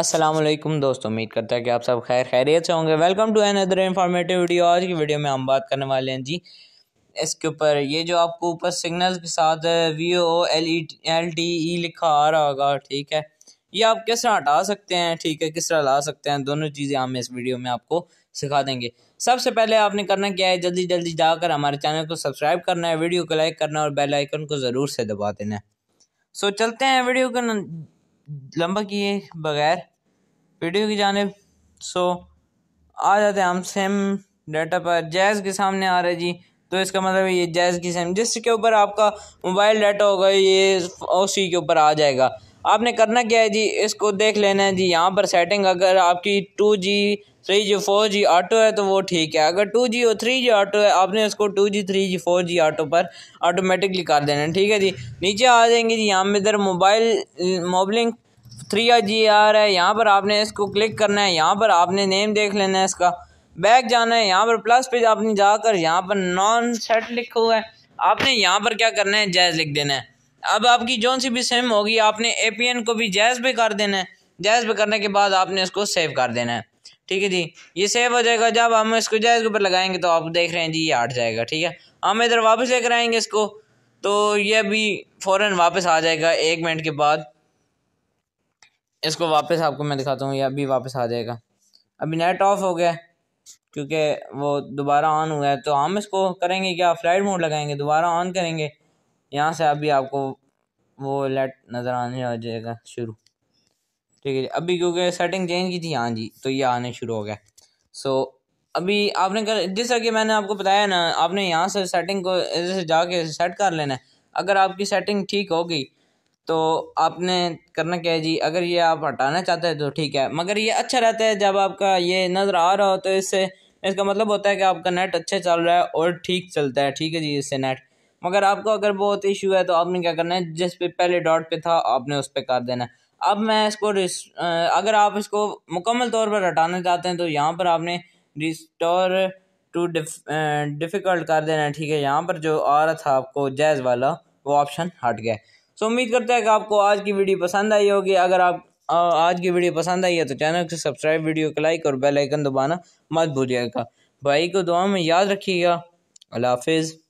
असलम दोस्तों उम्मीद करता है कि आप सब खैर खैरियत से होंगे welcome to another informative video आज की वीडियो में हम बात करने वाले हैं जी इसके ऊपर ये जो आपको ऊपर सिग्नल के साथ V O L E L T E लिखा आ रहा होगा ठीक है ये आप किस तरह हटा सकते हैं ठीक है किस तरह ला सकते हैं दोनों चीज़ें हम इस वीडियो में आपको सिखा देंगे सबसे पहले आपने करना क्या है जल्दी जल्दी जाकर हमारे चैनल को सब्सक्राइब करना है वीडियो को लाइक करना और बेल आइकन को ज़रूर से दबा देना है सो चलते हैं वीडियो को लंबा किए बगैर वीडियो की जानब सो आ जाते हैं हम सेम डाटा पर जैज़ के सामने आ रहे जी तो इसका मतलब ये जैज़ की सेम जिसके ऊपर आपका मोबाइल डाटा होगा ये उसी के ऊपर आ जाएगा आपने करना क्या है जी इसको देख लेना है जी यहाँ पर सेटिंग अगर आपकी two G three G four G auto है तो वो ठीक है अगर टू जी और थ्री जी ऑटो है आपने इसको two G three G four G auto पर ऑटोमेटिकली कर देना है ठीक है जी नीचे आ जाएंगे जी यहाँ इधर मोबाइल मोबलिंग थ्री जी आर है यहाँ पर आपने इसको क्लिक करना है यहाँ पर आपने नेम देख लेना है इसका बैक जाना है यहाँ पर प्लस पे आपने जाकर यहाँ पर नॉन सेट लिखा हुआ है आपने यहाँ पर क्या करना है जैज़ लिख देना है अब आपकी जौन सी भी सिम होगी आपने ए को भी जैस पे कर देना है जैस पे करने के बाद आपने इसको सेव कर देना है ठीक है जी ये सेव हो जाएगा जब हम इसको जैस के ऊपर लगाएंगे तो आप देख रहे हैं जी ये हट जाएगा ठीक है हम इधर वापस लेकर आएंगे इसको तो ये भी फ़ौरन वापस आ जाएगा एक मिनट के बाद इसको वापस आपको मैं दिखाता हूँ ये अभी वापस आ जाएगा अभी नेट ऑफ हो गया क्योंकि वो दोबारा ऑन हुआ है तो हम इसको करेंगे क्या फ्लाइट मोड लगाएंगे दोबारा ऑन करेंगे यहाँ से अभी आपको वो लेट नज़र आने आ जाएगा शुरू ठीक है अभी क्योंकि सेटिंग चेंज की थी हाँ जी तो ये आने शुरू हो गया सो अभी आपने कर जिस तरह कि मैंने आपको बताया ना आपने यहाँ से सेटिंग को जैसे जाके सेट कर लेना है अगर आपकी सेटिंग ठीक होगी तो आपने करना क्या है जी अगर ये आप हटाना चाहते हैं तो ठीक है मगर ये अच्छा रहता है जब आपका ये नज़र आ रहा हो तो इससे इसका मतलब होता है कि आपका नेट अच्छे चल रहा है और ठीक चलता है ठीक है जी इससे नेट मगर आपको अगर बहुत इशू है तो आपने क्या करना है जिस पे पहले डॉट पे था आपने उस पर कर देना है अब मैं इसको अगर आप इसको मुकम्मल तौर पर हटाना चाहते हैं तो यहाँ पर आपने रिस्टोर टू डिफ़िकल्ट कर देना है ठीक है यहाँ पर जो आ रहा था आपको जैज़ वाला वो ऑप्शन हट गया सो उम्मीद करता है कि आपको आज की वीडियो पसंद आई होगी अगर आप आज की वीडियो पसंद आई है तो चैनल को सब्सक्राइब वीडियो को लाइक और बेल आइकन दबाना मत भूलिएगा भाई को दुआ में याद रखिएगा अल्लाह हाफिज़